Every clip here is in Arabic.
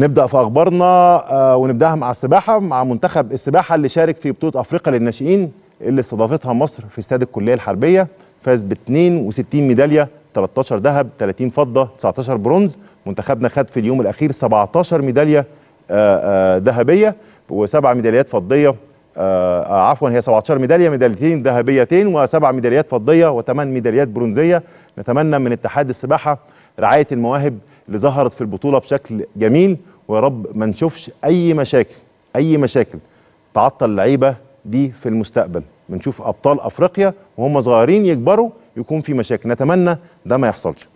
نبدا في اخبارنا آه، ونبداها مع السباحه مع منتخب السباحه اللي شارك في بطوله افريقيا للناشئين اللي استضافتها مصر في استاد الكليه الحربيه فاز ب 62 ميداليه 13 ذهب 30 فضه 19 برونز منتخبنا خد في اليوم الاخير 17 ميداليه آه، آه، ذهبيه وسبع ميداليات فضيه عفوا هي 17 ميداليه ميداليتين ذهبيتين وسبع ميداليات فضيه وثمان ميداليات برونزيه نتمنى من اتحاد السباحه رعايه المواهب اللي ظهرت في البطوله بشكل جميل ويا رب ما نشوفش اي مشاكل اي مشاكل تعطل اللعيبه دي في المستقبل بنشوف ابطال افريقيا وهم صغيرين يكبروا يكون في مشاكل نتمنى ده ما يحصلش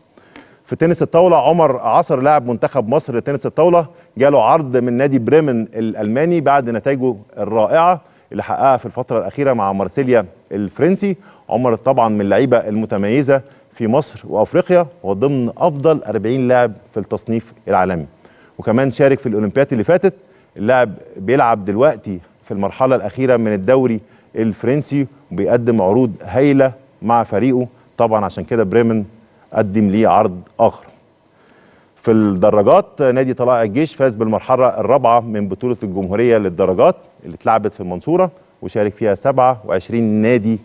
في تنس الطاوله عمر عصر لاعب منتخب مصر لتنس الطاوله جاله عرض من نادي بريمن الالماني بعد نتائجه الرائعه اللي حققها في الفتره الاخيره مع مارسيليا الفرنسي عمر طبعا من اللعيبه المتميزه في مصر وافريقيا وضمن افضل 40 لاعب في التصنيف العالمي وكمان شارك في الاولمبياد اللي فاتت اللاعب بيلعب دلوقتي في المرحله الاخيره من الدوري الفرنسي وبيقدم عروض هايله مع فريقه طبعا عشان كده بريمن قدم ليه عرض اخر في الدرجات نادي طلائع الجيش فاز بالمرحله الرابعه من بطوله الجمهوريه للدرجات اللي اتلعبت في المنصوره وشارك فيها 27 نادي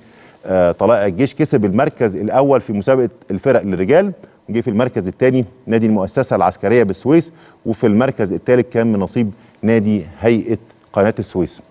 آه، طلائع الجيش كسب المركز الاول في مسابقه الفرق للرجال جه في المركز الثاني نادي المؤسسه العسكريه بالسويس وفي المركز الثالث كان من نصيب نادي هيئه قناه السويس